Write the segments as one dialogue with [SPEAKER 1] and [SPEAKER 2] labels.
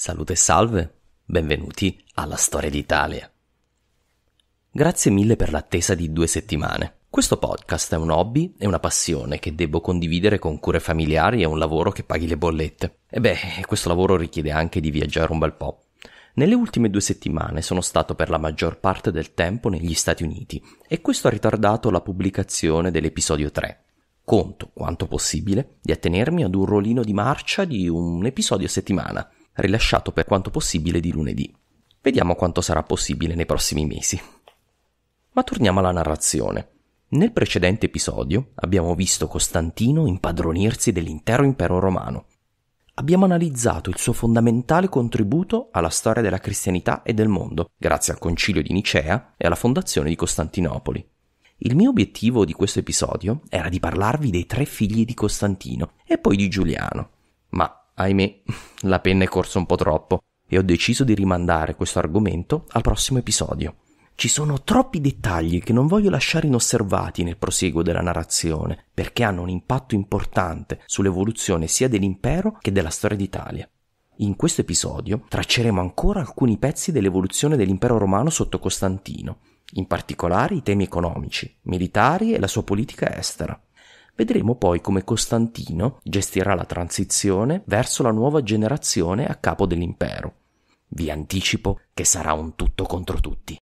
[SPEAKER 1] Salute e salve, benvenuti alla Storia d'Italia. Grazie mille per l'attesa di due settimane. Questo podcast è un hobby e una passione che devo condividere con cure familiari e un lavoro che paghi le bollette. E beh, questo lavoro richiede anche di viaggiare un bel po'. Nelle ultime due settimane sono stato per la maggior parte del tempo negli Stati Uniti e questo ha ritardato la pubblicazione dell'episodio 3. Conto, quanto possibile, di attenermi ad un rollino di marcia di un episodio a settimana rilasciato per quanto possibile di lunedì. Vediamo quanto sarà possibile nei prossimi mesi. Ma torniamo alla narrazione. Nel precedente episodio abbiamo visto Costantino impadronirsi dell'intero impero romano. Abbiamo analizzato il suo fondamentale contributo alla storia della cristianità e del mondo, grazie al concilio di Nicea e alla fondazione di Costantinopoli. Il mio obiettivo di questo episodio era di parlarvi dei tre figli di Costantino e poi di Giuliano, ma Ahimè, la penna è corsa un po' troppo e ho deciso di rimandare questo argomento al prossimo episodio. Ci sono troppi dettagli che non voglio lasciare inosservati nel proseguo della narrazione, perché hanno un impatto importante sull'evoluzione sia dell'impero che della storia d'Italia. In questo episodio tracceremo ancora alcuni pezzi dell'evoluzione dell'impero romano sotto Costantino, in particolare i temi economici, militari e la sua politica estera. Vedremo poi come Costantino gestirà la transizione verso la nuova generazione a capo dell'impero. Vi anticipo che sarà un tutto contro tutti.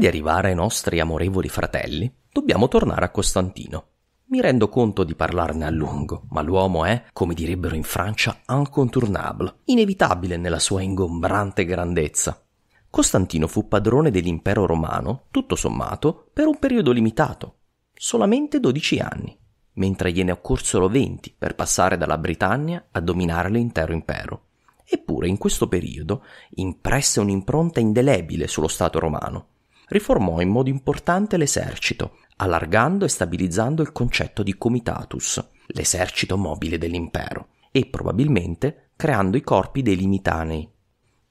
[SPEAKER 1] di arrivare ai nostri amorevoli fratelli, dobbiamo tornare a Costantino. Mi rendo conto di parlarne a lungo, ma l'uomo è, come direbbero in Francia, incontournable, inevitabile nella sua ingombrante grandezza. Costantino fu padrone dell'impero romano, tutto sommato, per un periodo limitato, solamente 12 anni, mentre gliene occorsero 20 per passare dalla Britannia a dominare l'intero impero. Eppure in questo periodo impresse un'impronta indelebile sullo Stato romano riformò in modo importante l'esercito, allargando e stabilizzando il concetto di comitatus, l'esercito mobile dell'impero, e probabilmente creando i corpi dei limitanei.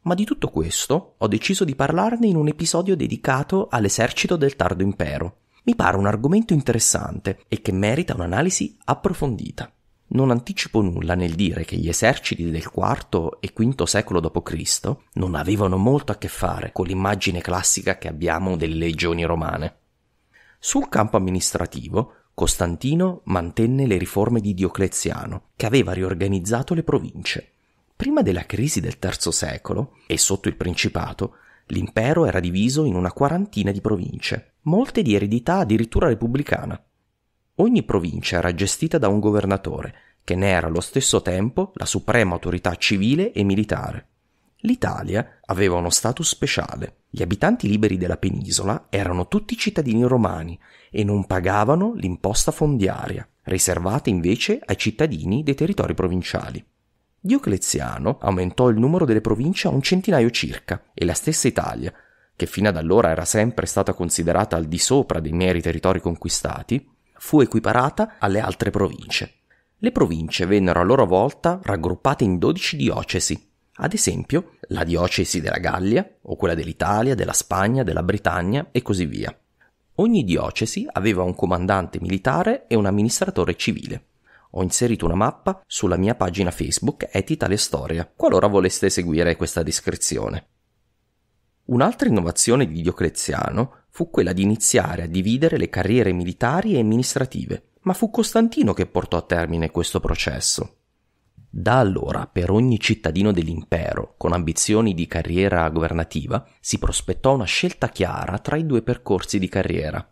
[SPEAKER 1] Ma di tutto questo ho deciso di parlarne in un episodio dedicato all'esercito del tardo impero. Mi pare un argomento interessante e che merita un'analisi approfondita. Non anticipo nulla nel dire che gli eserciti del IV e V secolo d.C. non avevano molto a che fare con l'immagine classica che abbiamo delle legioni romane. Sul campo amministrativo, Costantino mantenne le riforme di Diocleziano, che aveva riorganizzato le province. Prima della crisi del III secolo, e sotto il principato, l'impero era diviso in una quarantina di province, molte di eredità addirittura repubblicana. Ogni provincia era gestita da un governatore, che ne era allo stesso tempo la suprema autorità civile e militare. L'Italia aveva uno status speciale. Gli abitanti liberi della penisola erano tutti cittadini romani e non pagavano l'imposta fondiaria, riservata invece ai cittadini dei territori provinciali. Diocleziano aumentò il numero delle province a un centinaio circa e la stessa Italia, che fino ad allora era sempre stata considerata al di sopra dei meri territori conquistati, fu equiparata alle altre province. Le province vennero a loro volta raggruppate in 12 diocesi. Ad esempio, la diocesi della Gallia o quella dell'Italia, della Spagna, della Britannia e così via. Ogni diocesi aveva un comandante militare e un amministratore civile. Ho inserito una mappa sulla mia pagina Facebook Etitale Storia, qualora voleste seguire questa descrizione. Un'altra innovazione di Diocleziano fu quella di iniziare a dividere le carriere militari e amministrative, ma fu Costantino che portò a termine questo processo. Da allora, per ogni cittadino dell'impero con ambizioni di carriera governativa, si prospettò una scelta chiara tra i due percorsi di carriera.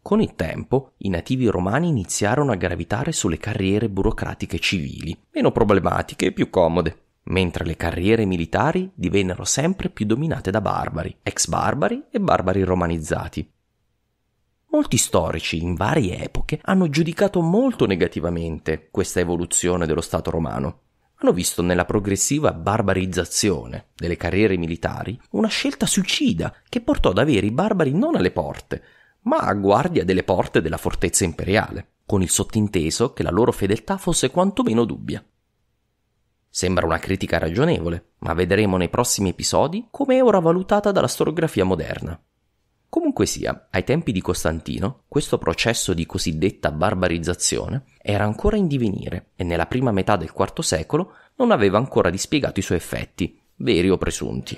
[SPEAKER 1] Con il tempo, i nativi romani iniziarono a gravitare sulle carriere burocratiche civili, meno problematiche e più comode mentre le carriere militari divennero sempre più dominate da barbari, ex barbari e barbari romanizzati. Molti storici in varie epoche hanno giudicato molto negativamente questa evoluzione dello Stato romano. Hanno visto nella progressiva barbarizzazione delle carriere militari una scelta suicida che portò ad avere i barbari non alle porte, ma a guardia delle porte della fortezza imperiale, con il sottinteso che la loro fedeltà fosse quantomeno dubbia. Sembra una critica ragionevole, ma vedremo nei prossimi episodi come è ora valutata dalla storiografia moderna. Comunque sia, ai tempi di Costantino, questo processo di cosiddetta barbarizzazione era ancora in divenire e nella prima metà del IV secolo non aveva ancora dispiegato i suoi effetti, veri o presunti.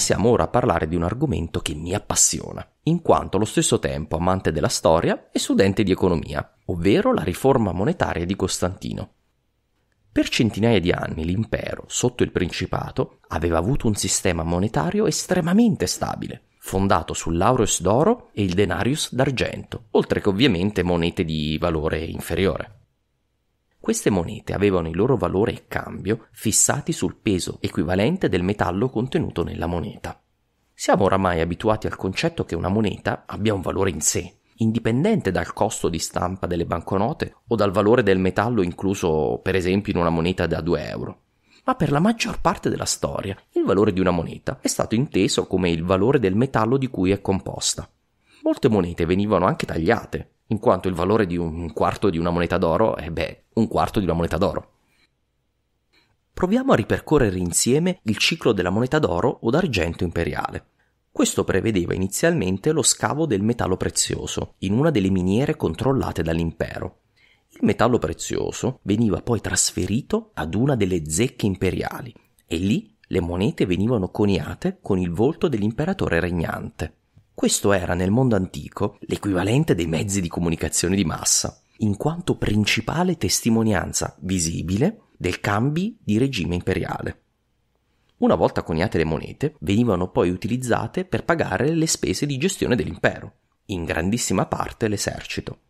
[SPEAKER 1] passiamo ora a parlare di un argomento che mi appassiona, in quanto allo stesso tempo amante della storia e studente di economia, ovvero la riforma monetaria di Costantino. Per centinaia di anni l'impero, sotto il principato, aveva avuto un sistema monetario estremamente stabile, fondato sull'aureus d'oro e il denarius d'argento, oltre che ovviamente monete di valore inferiore. Queste monete avevano il loro valore e cambio fissati sul peso equivalente del metallo contenuto nella moneta. Siamo oramai abituati al concetto che una moneta abbia un valore in sé, indipendente dal costo di stampa delle banconote o dal valore del metallo incluso per esempio in una moneta da 2 euro. Ma per la maggior parte della storia il valore di una moneta è stato inteso come il valore del metallo di cui è composta. Molte monete venivano anche tagliate, in quanto il valore di un quarto di una moneta d'oro è beh, un quarto di una moneta d'oro. Proviamo a ripercorrere insieme il ciclo della moneta d'oro o d'argento imperiale. Questo prevedeva inizialmente lo scavo del metallo prezioso in una delle miniere controllate dall'impero. Il metallo prezioso veniva poi trasferito ad una delle zecche imperiali e lì le monete venivano coniate con il volto dell'imperatore regnante. Questo era nel mondo antico l'equivalente dei mezzi di comunicazione di massa, in quanto principale testimonianza visibile del cambi di regime imperiale. Una volta coniate le monete, venivano poi utilizzate per pagare le spese di gestione dell'impero, in grandissima parte l'esercito.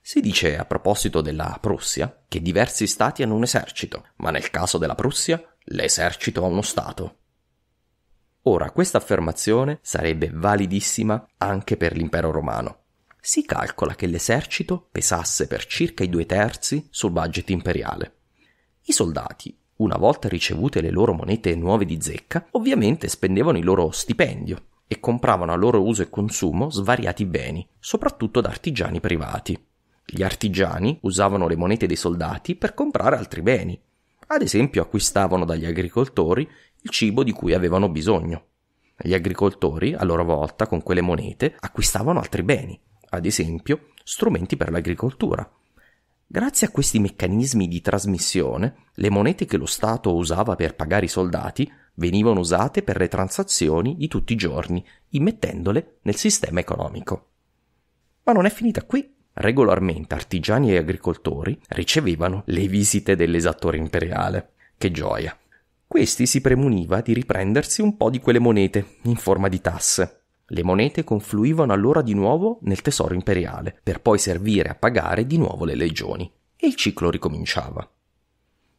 [SPEAKER 1] Si dice a proposito della Prussia che diversi stati hanno un esercito, ma nel caso della Prussia l'esercito ha uno stato. Ora questa affermazione sarebbe validissima anche per l'impero romano. Si calcola che l'esercito pesasse per circa i due terzi sul budget imperiale. I soldati, una volta ricevute le loro monete nuove di zecca, ovviamente spendevano il loro stipendio e compravano a loro uso e consumo svariati beni, soprattutto da artigiani privati. Gli artigiani usavano le monete dei soldati per comprare altri beni. Ad esempio acquistavano dagli agricoltori il cibo di cui avevano bisogno. Gli agricoltori, a loro volta, con quelle monete, acquistavano altri beni, ad esempio strumenti per l'agricoltura. Grazie a questi meccanismi di trasmissione, le monete che lo Stato usava per pagare i soldati venivano usate per le transazioni di tutti i giorni, immettendole nel sistema economico. Ma non è finita qui. Regolarmente artigiani e agricoltori ricevevano le visite dell'esattore imperiale. Che gioia! Questi si premuniva di riprendersi un po' di quelle monete, in forma di tasse. Le monete confluivano allora di nuovo nel tesoro imperiale, per poi servire a pagare di nuovo le legioni. E il ciclo ricominciava.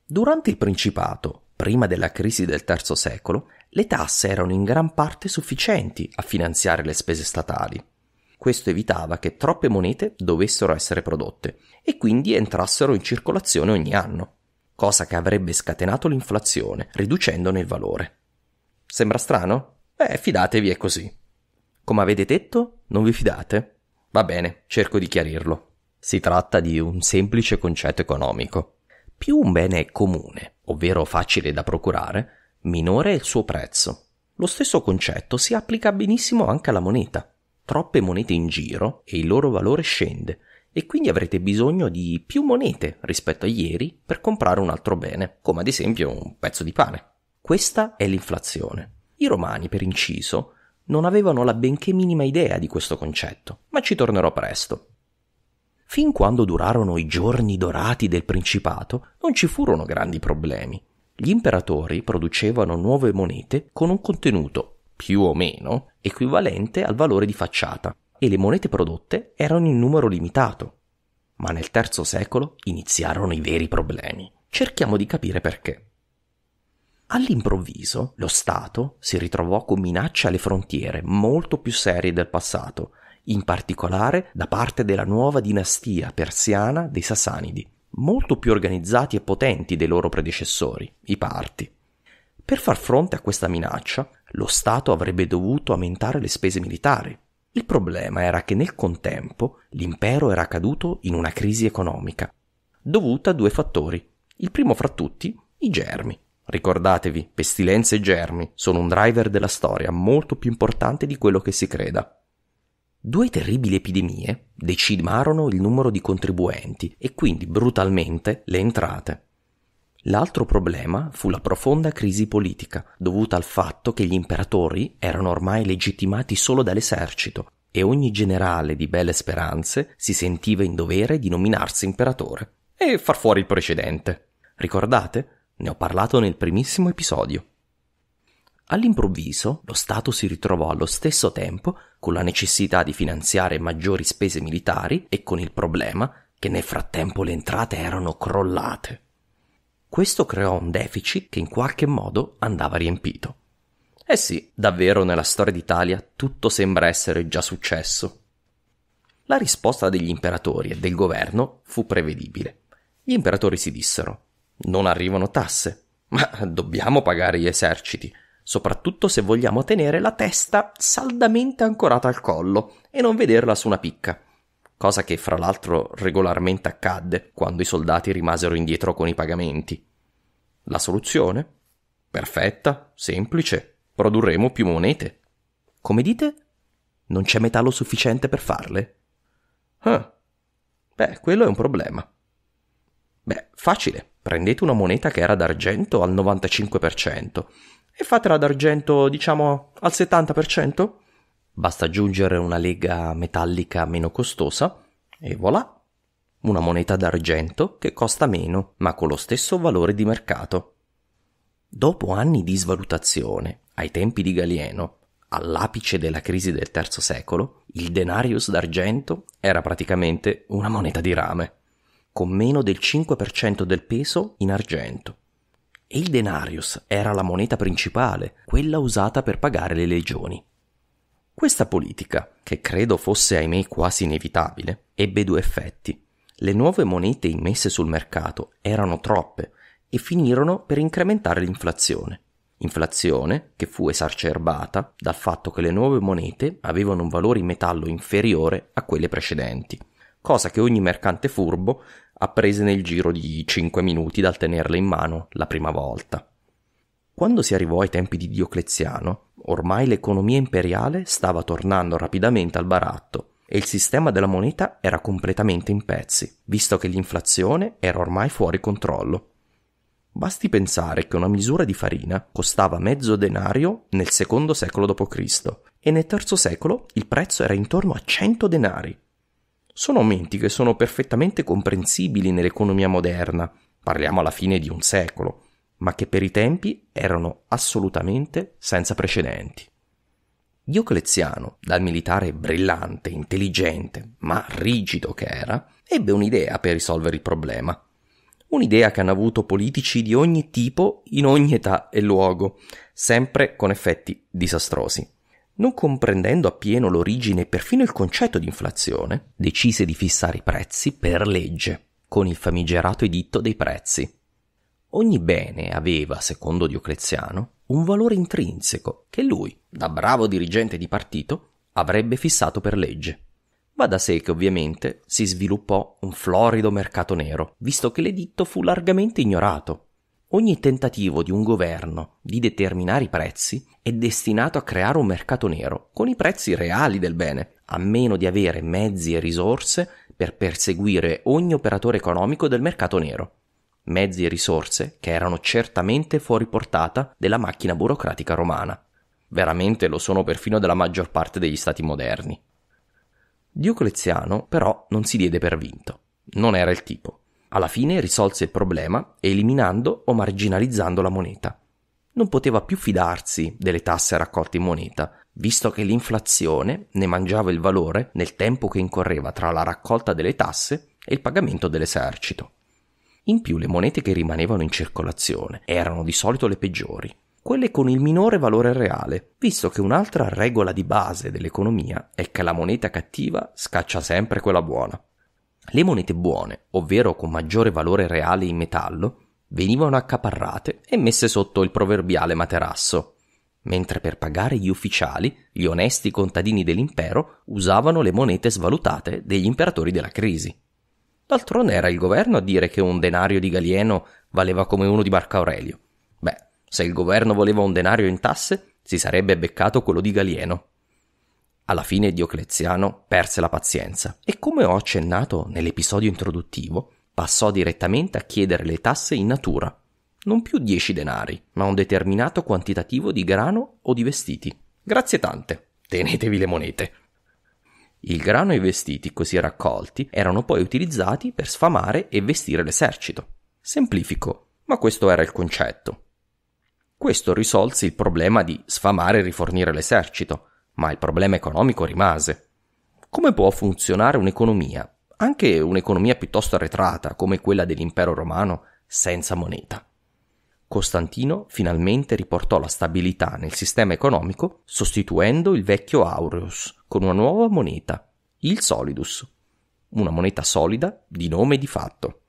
[SPEAKER 1] Durante il Principato, prima della crisi del III secolo, le tasse erano in gran parte sufficienti a finanziare le spese statali. Questo evitava che troppe monete dovessero essere prodotte e quindi entrassero in circolazione ogni anno cosa che avrebbe scatenato l'inflazione, riducendone il valore. Sembra strano? Beh, fidatevi è così. Come avete detto, non vi fidate? Va bene, cerco di chiarirlo. Si tratta di un semplice concetto economico. Più un bene è comune, ovvero facile da procurare, minore è il suo prezzo. Lo stesso concetto si applica benissimo anche alla moneta. Troppe monete in giro e il loro valore scende, e quindi avrete bisogno di più monete rispetto a ieri per comprare un altro bene, come ad esempio un pezzo di pane. Questa è l'inflazione. I romani, per inciso, non avevano la benché minima idea di questo concetto, ma ci tornerò presto. Fin quando durarono i giorni dorati del principato, non ci furono grandi problemi. Gli imperatori producevano nuove monete con un contenuto, più o meno, equivalente al valore di facciata, e le monete prodotte erano in numero limitato. Ma nel III secolo iniziarono i veri problemi. Cerchiamo di capire perché. All'improvviso lo Stato si ritrovò con minacce alle frontiere molto più serie del passato, in particolare da parte della nuova dinastia persiana dei Sasanidi, molto più organizzati e potenti dei loro predecessori, i Parti. Per far fronte a questa minaccia, lo Stato avrebbe dovuto aumentare le spese militari, il problema era che nel contempo l'impero era caduto in una crisi economica, dovuta a due fattori. Il primo fra tutti, i germi. Ricordatevi, pestilenze e germi sono un driver della storia molto più importante di quello che si creda. Due terribili epidemie decimarono il numero di contribuenti e quindi brutalmente le entrate. L'altro problema fu la profonda crisi politica, dovuta al fatto che gli imperatori erano ormai legittimati solo dall'esercito e ogni generale di belle speranze si sentiva in dovere di nominarsi imperatore e far fuori il precedente. Ricordate? Ne ho parlato nel primissimo episodio. All'improvviso lo Stato si ritrovò allo stesso tempo con la necessità di finanziare maggiori spese militari e con il problema che nel frattempo le entrate erano crollate. Questo creò un deficit che in qualche modo andava riempito. Eh sì, davvero nella storia d'Italia tutto sembra essere già successo. La risposta degli imperatori e del governo fu prevedibile. Gli imperatori si dissero: Non arrivano tasse, ma dobbiamo pagare gli eserciti, soprattutto se vogliamo tenere la testa saldamente ancorata al collo e non vederla su una picca cosa che fra l'altro regolarmente accadde quando i soldati rimasero indietro con i pagamenti. La soluzione? Perfetta, semplice, produrremo più monete. Come dite? Non c'è metallo sufficiente per farle? Ah, beh, quello è un problema. Beh, facile, prendete una moneta che era d'argento al 95% e fatela d'argento, diciamo, al 70%? Basta aggiungere una lega metallica meno costosa e voilà! Una moneta d'argento che costa meno, ma con lo stesso valore di mercato. Dopo anni di svalutazione, ai tempi di Galieno, all'apice della crisi del terzo secolo, il denarius d'argento era praticamente una moneta di rame, con meno del 5% del peso in argento. E il denarius era la moneta principale, quella usata per pagare le legioni. Questa politica, che credo fosse ahimè quasi inevitabile, ebbe due effetti. Le nuove monete immesse sul mercato erano troppe e finirono per incrementare l'inflazione. Inflazione che fu esacerbata dal fatto che le nuove monete avevano un valore in metallo inferiore a quelle precedenti, cosa che ogni mercante furbo apprese nel giro di 5 minuti dal tenerle in mano la prima volta. Quando si arrivò ai tempi di Diocleziano, Ormai l'economia imperiale stava tornando rapidamente al baratto e il sistema della moneta era completamente in pezzi, visto che l'inflazione era ormai fuori controllo. Basti pensare che una misura di farina costava mezzo denario nel secondo secolo d.C. e nel terzo secolo il prezzo era intorno a 100 denari. Sono aumenti che sono perfettamente comprensibili nell'economia moderna, parliamo alla fine di un secolo, ma che per i tempi erano assolutamente senza precedenti. Diocleziano, dal militare brillante, intelligente, ma rigido che era, ebbe un'idea per risolvere il problema. Un'idea che hanno avuto politici di ogni tipo in ogni età e luogo, sempre con effetti disastrosi. Non comprendendo appieno l'origine e perfino il concetto di inflazione, decise di fissare i prezzi per legge, con il famigerato editto dei prezzi, Ogni bene aveva, secondo Diocleziano, un valore intrinseco che lui, da bravo dirigente di partito, avrebbe fissato per legge. Va da sé che ovviamente si sviluppò un florido mercato nero, visto che l'editto fu largamente ignorato. Ogni tentativo di un governo di determinare i prezzi è destinato a creare un mercato nero con i prezzi reali del bene, a meno di avere mezzi e risorse per perseguire ogni operatore economico del mercato nero mezzi e risorse che erano certamente fuori portata della macchina burocratica romana. Veramente lo sono perfino della maggior parte degli stati moderni. Diocleziano però non si diede per vinto. Non era il tipo. Alla fine risolse il problema eliminando o marginalizzando la moneta. Non poteva più fidarsi delle tasse raccolte in moneta, visto che l'inflazione ne mangiava il valore nel tempo che incorreva tra la raccolta delle tasse e il pagamento dell'esercito. In più le monete che rimanevano in circolazione erano di solito le peggiori, quelle con il minore valore reale, visto che un'altra regola di base dell'economia è che la moneta cattiva scaccia sempre quella buona. Le monete buone, ovvero con maggiore valore reale in metallo, venivano accaparrate e messe sotto il proverbiale materasso, mentre per pagare gli ufficiali, gli onesti contadini dell'impero usavano le monete svalutate degli imperatori della crisi. D'altronde era il governo a dire che un denario di Galieno valeva come uno di Marco Aurelio. Beh, se il governo voleva un denario in tasse, si sarebbe beccato quello di Galieno. Alla fine Diocleziano perse la pazienza e, come ho accennato nell'episodio introduttivo, passò direttamente a chiedere le tasse in natura. Non più dieci denari, ma un determinato quantitativo di grano o di vestiti. Grazie tante. Tenetevi le monete. Il grano e i vestiti così raccolti erano poi utilizzati per sfamare e vestire l'esercito. Semplifico, ma questo era il concetto. Questo risolse il problema di sfamare e rifornire l'esercito, ma il problema economico rimase. Come può funzionare un'economia, anche un'economia piuttosto arretrata come quella dell'impero romano, senza moneta? Costantino finalmente riportò la stabilità nel sistema economico sostituendo il vecchio aureus con una nuova moneta, il solidus, una moneta solida di nome di fatto.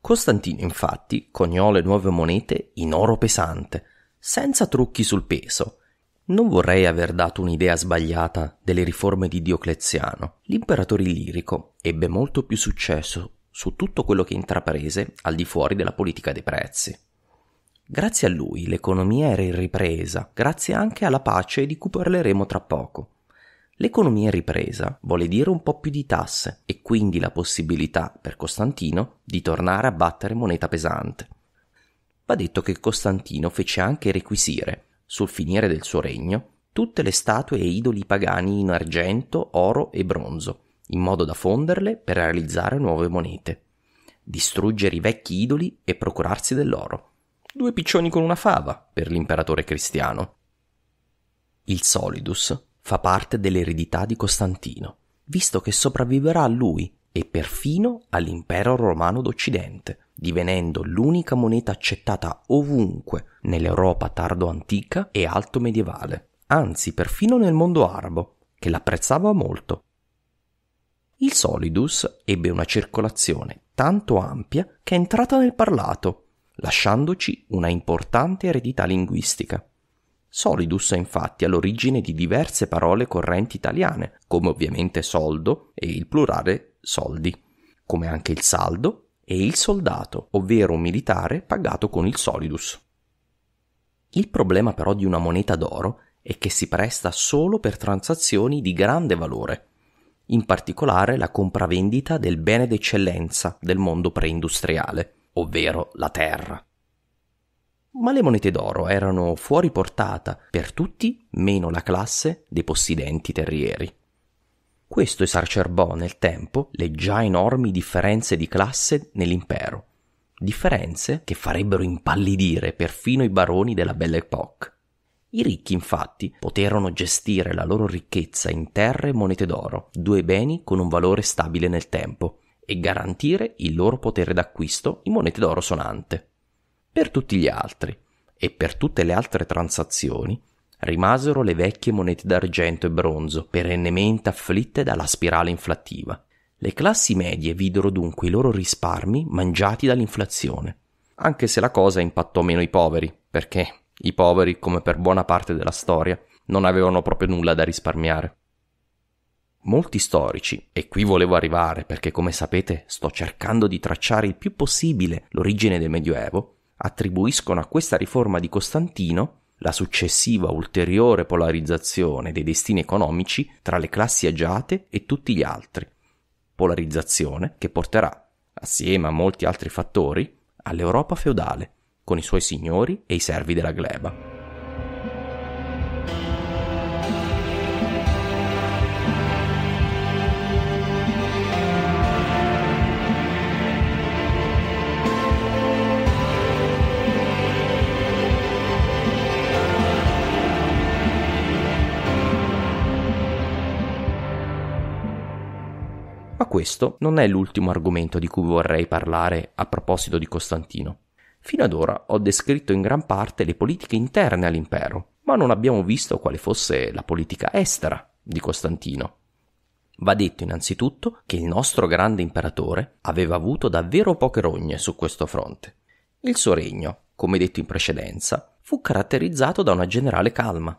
[SPEAKER 1] Costantino infatti coniò le nuove monete in oro pesante, senza trucchi sul peso. Non vorrei aver dato un'idea sbagliata delle riforme di Diocleziano. L'imperatore illirico ebbe molto più successo su tutto quello che intraprese al di fuori della politica dei prezzi. Grazie a lui l'economia era in ripresa, grazie anche alla pace di cui parleremo tra poco. L'economia in ripresa vuole dire un po' più di tasse e quindi la possibilità per Costantino di tornare a battere moneta pesante. Va detto che Costantino fece anche requisire, sul finire del suo regno, tutte le statue e idoli pagani in argento, oro e bronzo, in modo da fonderle per realizzare nuove monete, distruggere i vecchi idoli e procurarsi dell'oro due piccioni con una fava per l'imperatore cristiano. Il Solidus fa parte dell'eredità di Costantino, visto che sopravviverà a lui e perfino all'impero romano d'Occidente, divenendo l'unica moneta accettata ovunque nell'Europa tardo-antica e alto medievale, anzi perfino nel mondo arabo, che l'apprezzava molto. Il Solidus ebbe una circolazione tanto ampia che è entrata nel parlato lasciandoci una importante eredità linguistica. Solidus è infatti all'origine di diverse parole correnti italiane, come ovviamente soldo e il plurale soldi, come anche il saldo e il soldato, ovvero un militare pagato con il solidus. Il problema però di una moneta d'oro è che si presta solo per transazioni di grande valore, in particolare la compravendita del bene d'eccellenza del mondo preindustriale ovvero la terra. Ma le monete d'oro erano fuori portata per tutti meno la classe dei possidenti terrieri. Questo esacerbò nel tempo le già enormi differenze di classe nell'impero, differenze che farebbero impallidire perfino i baroni della Belle Époque. I ricchi infatti poterono gestire la loro ricchezza in terre e monete d'oro, due beni con un valore stabile nel tempo, e garantire il loro potere d'acquisto in monete d'oro sonante. Per tutti gli altri e per tutte le altre transazioni rimasero le vecchie monete d'argento e bronzo, perennemente afflitte dalla spirale inflattiva. Le classi medie videro dunque i loro risparmi mangiati dall'inflazione, anche se la cosa impattò meno i poveri, perché i poveri, come per buona parte della storia, non avevano proprio nulla da risparmiare. Molti storici, e qui volevo arrivare perché come sapete sto cercando di tracciare il più possibile l'origine del Medioevo, attribuiscono a questa riforma di Costantino la successiva ulteriore polarizzazione dei destini economici tra le classi agiate e tutti gli altri, polarizzazione che porterà, assieme a molti altri fattori, all'Europa feudale, con i suoi signori e i servi della gleba. questo non è l'ultimo argomento di cui vorrei parlare a proposito di Costantino. Fino ad ora ho descritto in gran parte le politiche interne all'impero, ma non abbiamo visto quale fosse la politica estera di Costantino. Va detto innanzitutto che il nostro grande imperatore aveva avuto davvero poche rogne su questo fronte. Il suo regno, come detto in precedenza, fu caratterizzato da una generale calma.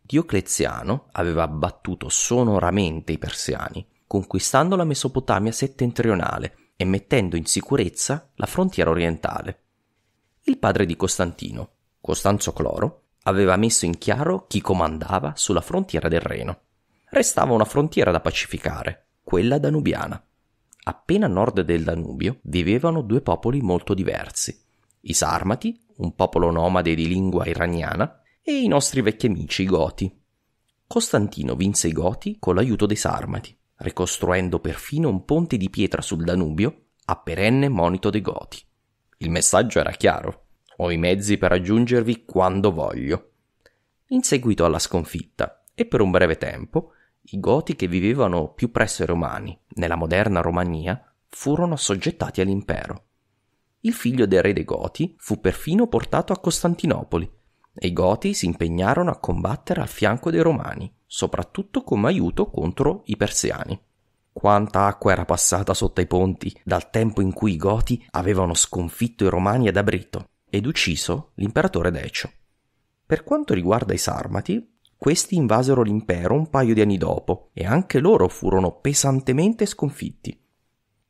[SPEAKER 1] Diocleziano aveva battuto sonoramente i persiani conquistando la Mesopotamia settentrionale e mettendo in sicurezza la frontiera orientale. Il padre di Costantino, Costanzo Cloro, aveva messo in chiaro chi comandava sulla frontiera del Reno. Restava una frontiera da pacificare, quella danubiana. Appena a nord del Danubio vivevano due popoli molto diversi. I Sarmati, un popolo nomade di lingua iraniana, e i nostri vecchi amici i Goti. Costantino vinse i Goti con l'aiuto dei Sarmati ricostruendo perfino un ponte di pietra sul Danubio a perenne monito dei Goti. Il messaggio era chiaro: ho i mezzi per raggiungervi quando voglio. In seguito alla sconfitta, e per un breve tempo, i Goti che vivevano più presso i Romani, nella moderna Romania, furono assoggettati all'impero. Il figlio del re dei Goti fu perfino portato a Costantinopoli, e i Goti si impegnarono a combattere al fianco dei Romani soprattutto come aiuto contro i persiani. Quanta acqua era passata sotto i ponti dal tempo in cui i Goti avevano sconfitto i Romani ad Abrito ed ucciso l'imperatore Decio. Per quanto riguarda i Sarmati, questi invasero l'impero un paio di anni dopo e anche loro furono pesantemente sconfitti.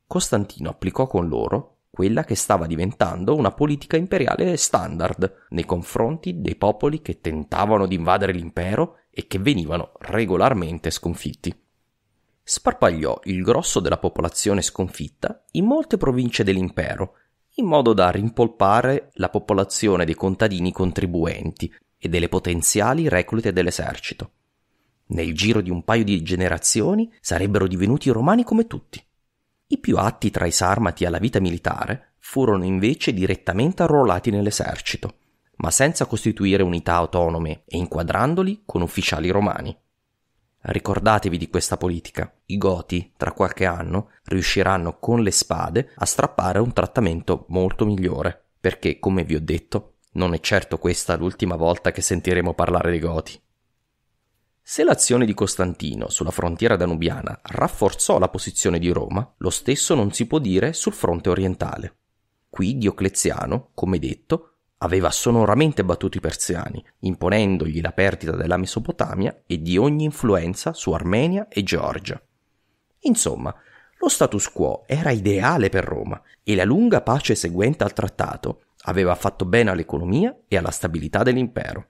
[SPEAKER 1] Costantino applicò con loro quella che stava diventando una politica imperiale standard nei confronti dei popoli che tentavano di invadere l'impero e che venivano regolarmente sconfitti. Sparpagliò il grosso della popolazione sconfitta in molte province dell'impero, in modo da rimpolpare la popolazione dei contadini contribuenti e delle potenziali reclute dell'esercito. Nel giro di un paio di generazioni sarebbero divenuti romani come tutti. I più atti tra i sarmati alla vita militare furono invece direttamente arruolati nell'esercito ma senza costituire unità autonome e inquadrandoli con ufficiali romani. Ricordatevi di questa politica. I Goti, tra qualche anno, riusciranno con le spade a strappare un trattamento molto migliore, perché, come vi ho detto, non è certo questa l'ultima volta che sentiremo parlare dei Goti. Se l'azione di Costantino sulla frontiera danubiana rafforzò la posizione di Roma, lo stesso non si può dire sul fronte orientale. Qui Diocleziano, come detto, aveva sonoramente battuto i persiani, imponendogli la perdita della Mesopotamia e di ogni influenza su Armenia e Georgia. Insomma, lo status quo era ideale per Roma e la lunga pace seguente al trattato aveva fatto bene all'economia e alla stabilità dell'impero.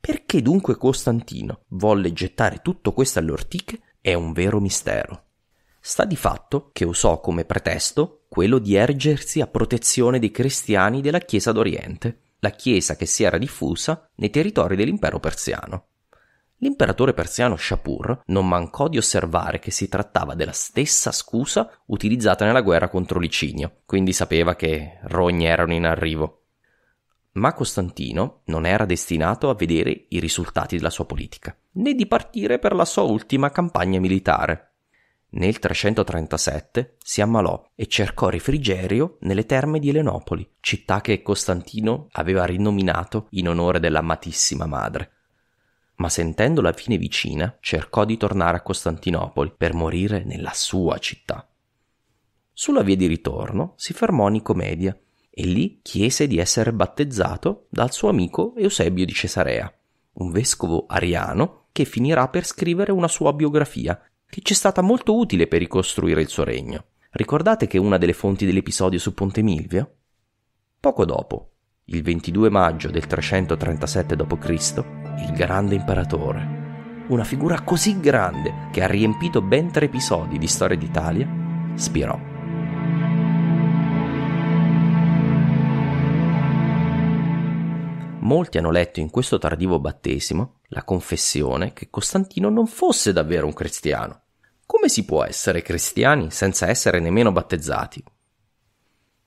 [SPEAKER 1] Perché dunque Costantino volle gettare tutto questo alle ortiche è un vero mistero. Sta di fatto che usò come pretesto quello di ergersi a protezione dei cristiani della Chiesa d'Oriente, la Chiesa che si era diffusa nei territori dell'impero persiano. L'imperatore persiano Shapur non mancò di osservare che si trattava della stessa scusa utilizzata nella guerra contro Licinio, quindi sapeva che rogne erano in arrivo. Ma Costantino non era destinato a vedere i risultati della sua politica, né di partire per la sua ultima campagna militare. Nel 337 si ammalò e cercò rifrigerio nelle terme di Elenopoli, città che Costantino aveva rinominato in onore dell'amatissima madre. Ma sentendo la fine vicina, cercò di tornare a Costantinopoli per morire nella sua città. Sulla via di ritorno si fermò a Nicomedia e lì chiese di essere battezzato dal suo amico Eusebio di Cesarea, un vescovo ariano che finirà per scrivere una sua biografia che ci è stata molto utile per ricostruire il suo regno. Ricordate che una delle fonti dell'episodio su Ponte Milvio? Poco dopo, il 22 maggio del 337 d.C., il grande imperatore, una figura così grande che ha riempito ben tre episodi di storia d'Italia, spirò. Molti hanno letto in questo tardivo battesimo la confessione che Costantino non fosse davvero un cristiano, come si può essere cristiani senza essere nemmeno battezzati?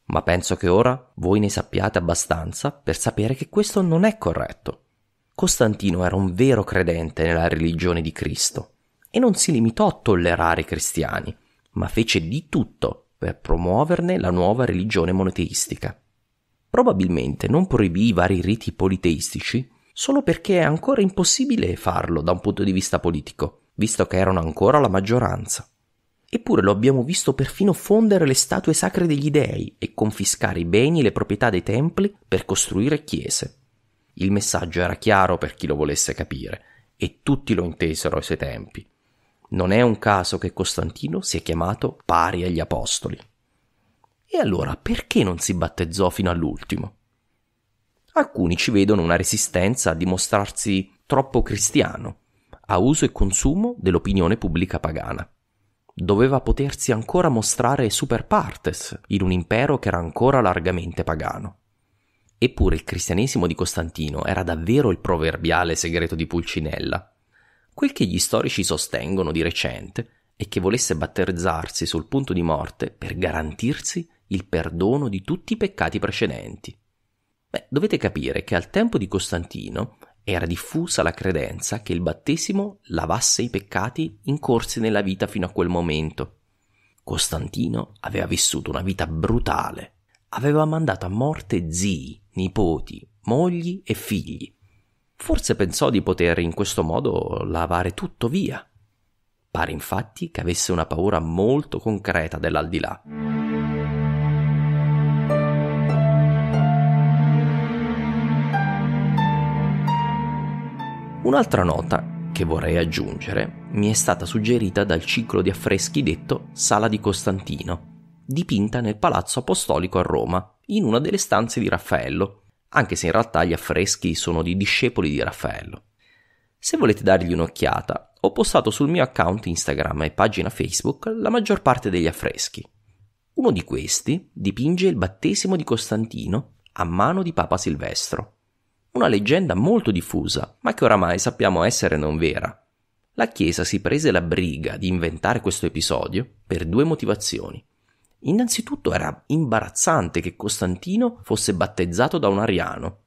[SPEAKER 1] Ma penso che ora voi ne sappiate abbastanza per sapere che questo non è corretto. Costantino era un vero credente nella religione di Cristo e non si limitò a tollerare i cristiani, ma fece di tutto per promuoverne la nuova religione monoteistica. Probabilmente non proibì i vari riti politeistici solo perché è ancora impossibile farlo da un punto di vista politico, visto che erano ancora la maggioranza. Eppure lo abbiamo visto perfino fondere le statue sacre degli dei e confiscare i beni e le proprietà dei templi per costruire chiese. Il messaggio era chiaro per chi lo volesse capire, e tutti lo intesero ai suoi tempi. Non è un caso che Costantino sia chiamato pari agli apostoli. E allora perché non si battezzò fino all'ultimo? Alcuni ci vedono una resistenza a dimostrarsi troppo cristiano, a uso e consumo dell'opinione pubblica pagana. Doveva potersi ancora mostrare super partes in un impero che era ancora largamente pagano. Eppure il cristianesimo di Costantino era davvero il proverbiale segreto di Pulcinella. Quel che gli storici sostengono di recente è che volesse battezzarsi sul punto di morte per garantirsi il perdono di tutti i peccati precedenti. Beh, dovete capire che al tempo di Costantino era diffusa la credenza che il battesimo lavasse i peccati incorsi nella vita fino a quel momento. Costantino aveva vissuto una vita brutale, aveva mandato a morte zii, nipoti, mogli e figli. Forse pensò di poter in questo modo lavare tutto via. Pare infatti che avesse una paura molto concreta dell'aldilà. Un'altra nota che vorrei aggiungere mi è stata suggerita dal ciclo di affreschi detto Sala di Costantino, dipinta nel Palazzo Apostolico a Roma, in una delle stanze di Raffaello, anche se in realtà gli affreschi sono di discepoli di Raffaello. Se volete dargli un'occhiata, ho postato sul mio account Instagram e pagina Facebook la maggior parte degli affreschi. Uno di questi dipinge il battesimo di Costantino a mano di Papa Silvestro una leggenda molto diffusa, ma che oramai sappiamo essere non vera. La Chiesa si prese la briga di inventare questo episodio per due motivazioni. Innanzitutto era imbarazzante che Costantino fosse battezzato da un ariano,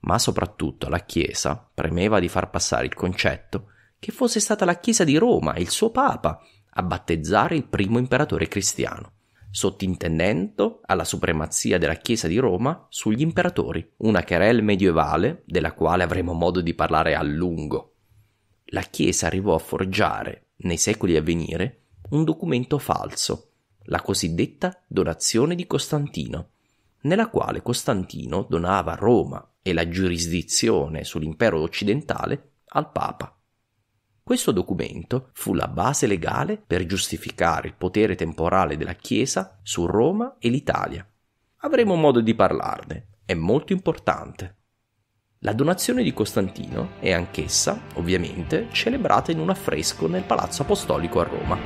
[SPEAKER 1] ma soprattutto la Chiesa premeva di far passare il concetto che fosse stata la Chiesa di Roma e il suo Papa a battezzare il primo imperatore cristiano sottintendendo alla supremazia della Chiesa di Roma sugli imperatori, una querel medievale della quale avremo modo di parlare a lungo. La Chiesa arrivò a forgiare, nei secoli a venire, un documento falso, la cosiddetta donazione di Costantino, nella quale Costantino donava Roma e la giurisdizione sull'impero occidentale al Papa. Questo documento fu la base legale per giustificare il potere temporale della Chiesa su Roma e l'Italia. Avremo modo di parlarne, è molto importante. La donazione di Costantino è anch'essa, ovviamente, celebrata in un affresco nel Palazzo Apostolico a Roma.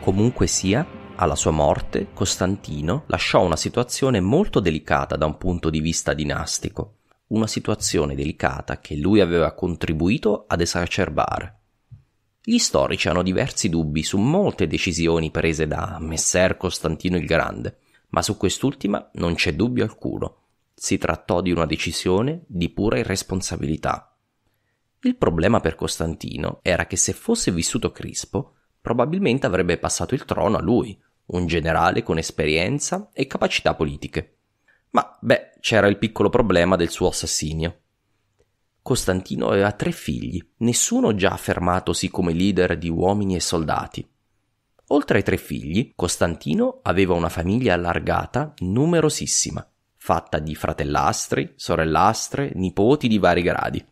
[SPEAKER 1] Comunque sia, alla sua morte, Costantino lasciò una situazione molto delicata da un punto di vista dinastico, una situazione delicata che lui aveva contribuito ad esacerbare. Gli storici hanno diversi dubbi su molte decisioni prese da Messer Costantino il Grande, ma su quest'ultima non c'è dubbio alcuno. Si trattò di una decisione di pura irresponsabilità. Il problema per Costantino era che se fosse vissuto Crispo, probabilmente avrebbe passato il trono a lui, un generale con esperienza e capacità politiche. Ma beh, c'era il piccolo problema del suo assassinio. Costantino aveva tre figli, nessuno già affermatosi come leader di uomini e soldati. Oltre ai tre figli, Costantino aveva una famiglia allargata, numerosissima, fatta di fratellastri, sorellastre, nipoti di vari gradi.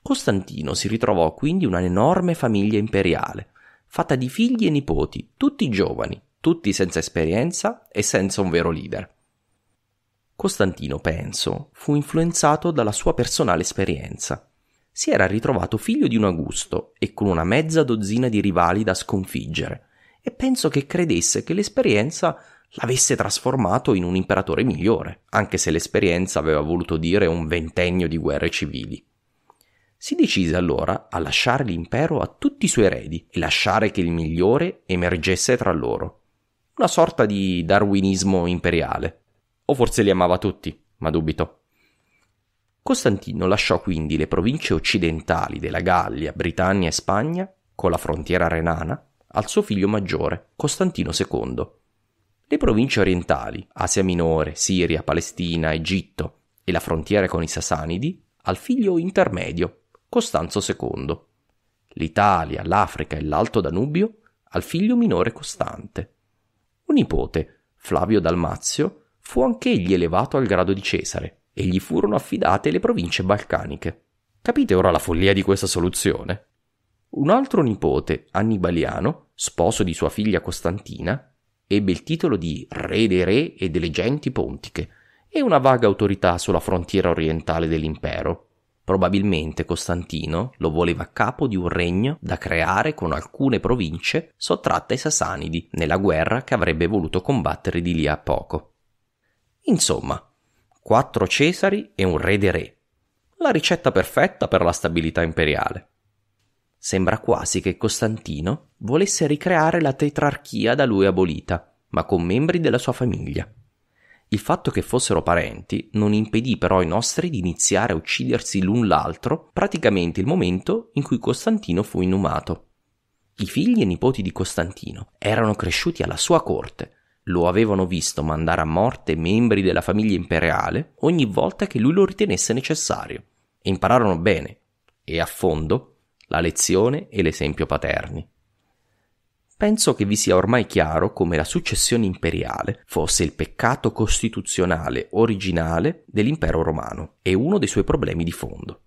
[SPEAKER 1] Costantino si ritrovò quindi un'enorme famiglia imperiale, fatta di figli e nipoti, tutti giovani, tutti senza esperienza e senza un vero leader. Costantino, penso, fu influenzato dalla sua personale esperienza. Si era ritrovato figlio di un Augusto e con una mezza dozzina di rivali da sconfiggere, e penso che credesse che l'esperienza l'avesse trasformato in un imperatore migliore, anche se l'esperienza aveva voluto dire un ventennio di guerre civili. Si decise allora a lasciare l'impero a tutti i suoi eredi e lasciare che il migliore emergesse tra loro. Una sorta di darwinismo imperiale. O forse li amava tutti, ma dubito. Costantino lasciò quindi le province occidentali della Gallia, Britannia e Spagna, con la frontiera renana, al suo figlio maggiore, Costantino II. Le province orientali, Asia Minore, Siria, Palestina, Egitto e la frontiera con i Sasanidi, al figlio intermedio, Costanzo II. L'Italia, l'Africa e l'Alto Danubio al figlio minore Costante. Un nipote, Flavio Dalmazio, fu anch'egli elevato al grado di Cesare e gli furono affidate le province balcaniche. Capite ora la follia di questa soluzione? Un altro nipote, Annibaliano, sposo di sua figlia Costantina, ebbe il titolo di Re dei Re e delle Genti Pontiche e una vaga autorità sulla frontiera orientale dell'impero. Probabilmente Costantino lo voleva a capo di un regno da creare con alcune province sottratte ai Sasanidi nella guerra che avrebbe voluto combattere di lì a poco. Insomma, quattro Cesari e un re dei re. La ricetta perfetta per la stabilità imperiale. Sembra quasi che Costantino volesse ricreare la tetrarchia da lui abolita, ma con membri della sua famiglia. Il fatto che fossero parenti non impedì però ai nostri di iniziare a uccidersi l'un l'altro praticamente il momento in cui Costantino fu inumato. I figli e nipoti di Costantino erano cresciuti alla sua corte, lo avevano visto mandare a morte membri della famiglia imperiale ogni volta che lui lo ritenesse necessario, e impararono bene e a fondo la lezione e l'esempio paterni. Penso che vi sia ormai chiaro come la successione imperiale fosse il peccato costituzionale originale dell'impero romano e uno dei suoi problemi di fondo.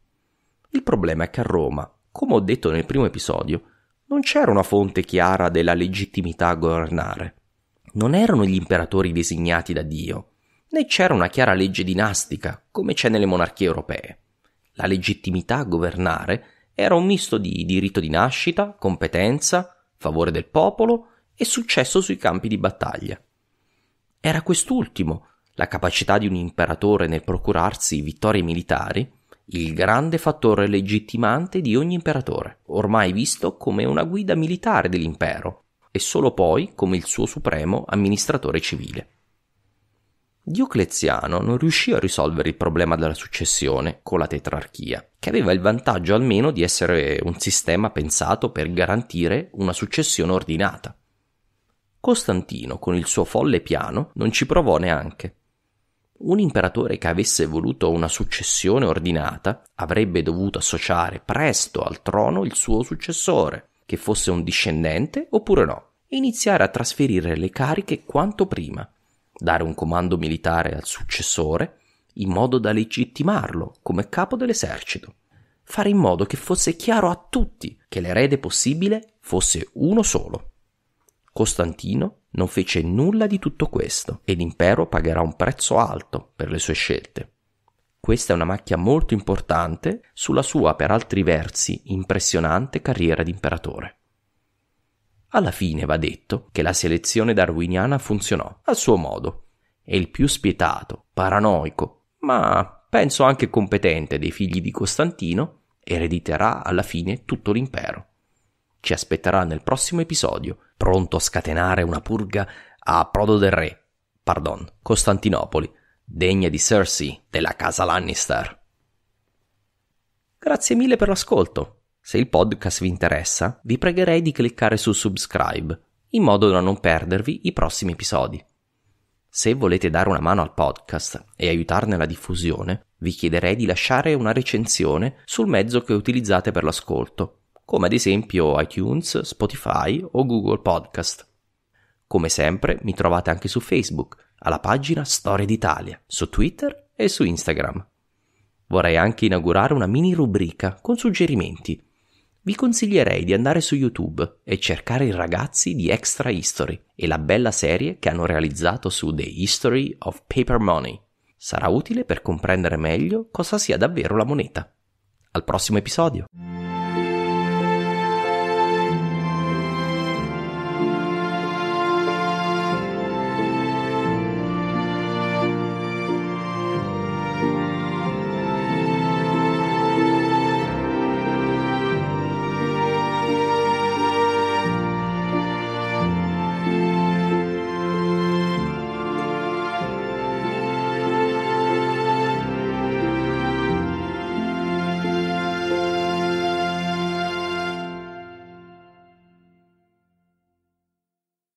[SPEAKER 1] Il problema è che a Roma, come ho detto nel primo episodio, non c'era una fonte chiara della legittimità a governare. Non erano gli imperatori designati da Dio, né c'era una chiara legge dinastica come c'è nelle monarchie europee. La legittimità a governare era un misto di diritto di nascita, competenza, favore del popolo e successo sui campi di battaglia. Era quest'ultimo, la capacità di un imperatore nel procurarsi vittorie militari, il grande fattore legittimante di ogni imperatore, ormai visto come una guida militare dell'impero e solo poi come il suo supremo amministratore civile. Diocleziano non riuscì a risolvere il problema della successione con la tetrarchia, che aveva il vantaggio almeno di essere un sistema pensato per garantire una successione ordinata. Costantino, con il suo folle piano, non ci provò neanche. Un imperatore che avesse voluto una successione ordinata avrebbe dovuto associare presto al trono il suo successore, che fosse un discendente oppure no, e iniziare a trasferire le cariche quanto prima, dare un comando militare al successore in modo da legittimarlo come capo dell'esercito, fare in modo che fosse chiaro a tutti che l'erede possibile fosse uno solo. Costantino non fece nulla di tutto questo e l'impero pagherà un prezzo alto per le sue scelte. Questa è una macchia molto importante sulla sua, per altri versi, impressionante carriera di imperatore. Alla fine va detto che la selezione darwiniana funzionò a suo modo e il più spietato, paranoico, ma penso anche competente dei figli di Costantino erediterà alla fine tutto l'impero. Ci aspetterà nel prossimo episodio, pronto a scatenare una purga a Prodo del Re, pardon, Costantinopoli, degna di Cersei della casa Lannister. Grazie mille per l'ascolto. Se il podcast vi interessa, vi pregherei di cliccare su subscribe, in modo da non perdervi i prossimi episodi. Se volete dare una mano al podcast e aiutarne la diffusione, vi chiederei di lasciare una recensione sul mezzo che utilizzate per l'ascolto, come ad esempio iTunes, Spotify o Google Podcast. Come sempre mi trovate anche su Facebook, alla pagina Storie d'Italia, su Twitter e su Instagram. Vorrei anche inaugurare una mini rubrica con suggerimenti vi consiglierei di andare su YouTube e cercare i ragazzi di Extra History e la bella serie che hanno realizzato su The History of Paper Money. Sarà utile per comprendere meglio cosa sia davvero la moneta. Al prossimo episodio!